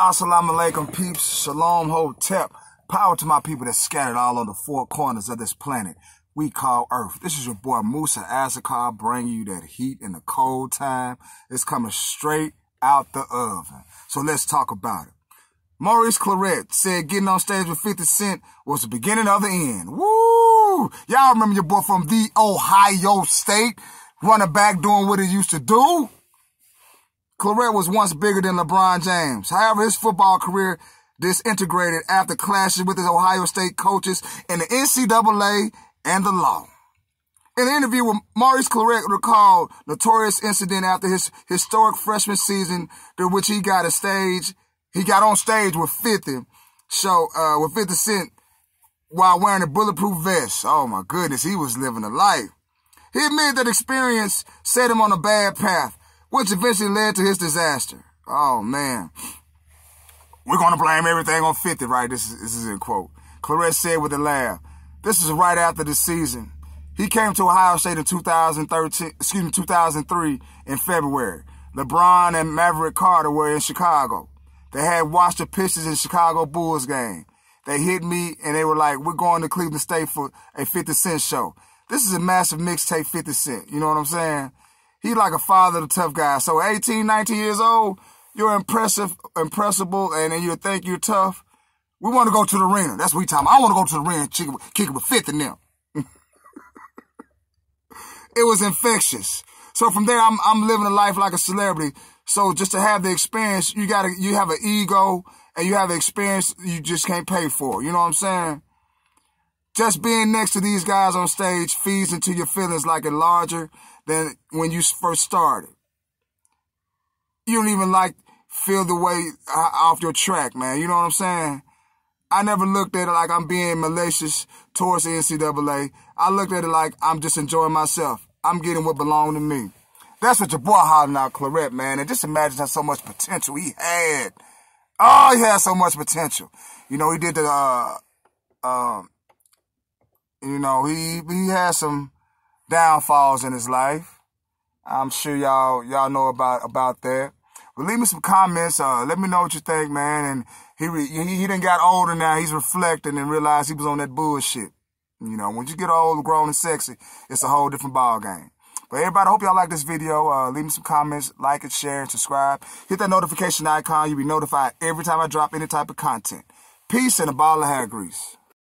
Assalamu alaikum, peeps. Shalom ho tep. Power to my people that scattered all on the four corners of this planet we call Earth. This is your boy Musa Azakar bringing you that heat in the cold time. It's coming straight out the oven. So let's talk about it. Maurice Claret said getting on stage with 50 Cent was the beginning of the end. Woo! Y'all remember your boy from the Ohio State running back doing what he used to do? Claret was once bigger than LeBron James. However, his football career disintegrated after clashes with his Ohio State coaches in the NCAA and the law. In an interview with Maurice Claret recalled notorious incident after his historic freshman season, during which he got a stage, he got on stage with 50, so uh, with 50 Cent while wearing a bulletproof vest. Oh my goodness, he was living a life. He admitted that experience set him on a bad path which eventually led to his disaster. Oh man. We're gonna blame everything on 50, right? This is, this is in quote. Clarisse said with a laugh. This is right after the season. He came to Ohio State in 2013, excuse me, 2003 in February. LeBron and Maverick Carter were in Chicago. They had watched the Pistons in Chicago Bulls game. They hit me and they were like, we're going to Cleveland State for a 50 Cent show. This is a massive mixtape 50 Cent. You know what I'm saying? He like a father to tough guys. So 18, 19 years old, you're impressive, impressible, and then you think you're tough. We want to go to the ring. That's what we talking about. I want to go to the ring, kick kick it with fifth in them. it was infectious. So from there, I'm, I'm living a life like a celebrity. So just to have the experience, you gotta, you have an ego and you have an experience you just can't pay for. You know what I'm saying? Just being next to these guys on stage feeds into your feelings like it's larger than when you first started. You don't even like feel the way uh, off your track, man. You know what I'm saying? I never looked at it like I'm being malicious towards the NCAA. I looked at it like I'm just enjoying myself. I'm getting what belonged to me. That's what your boy hollering out Claret, man. And just imagine how so much potential he had. Oh, he had so much potential. You know, he did the uh, um, you know, he he had some downfalls in his life. I'm sure y'all y'all know about about that. But leave me some comments. Uh, let me know what you think, man. And he he he didn't got older now. He's reflecting and realized he was on that bullshit. You know, when you get old, grown, and sexy, it's a whole different ball game. But everybody, I hope y'all like this video. Uh, leave me some comments, like it, share, and subscribe. Hit that notification icon. You'll be notified every time I drop any type of content. Peace and a ball of hair grease.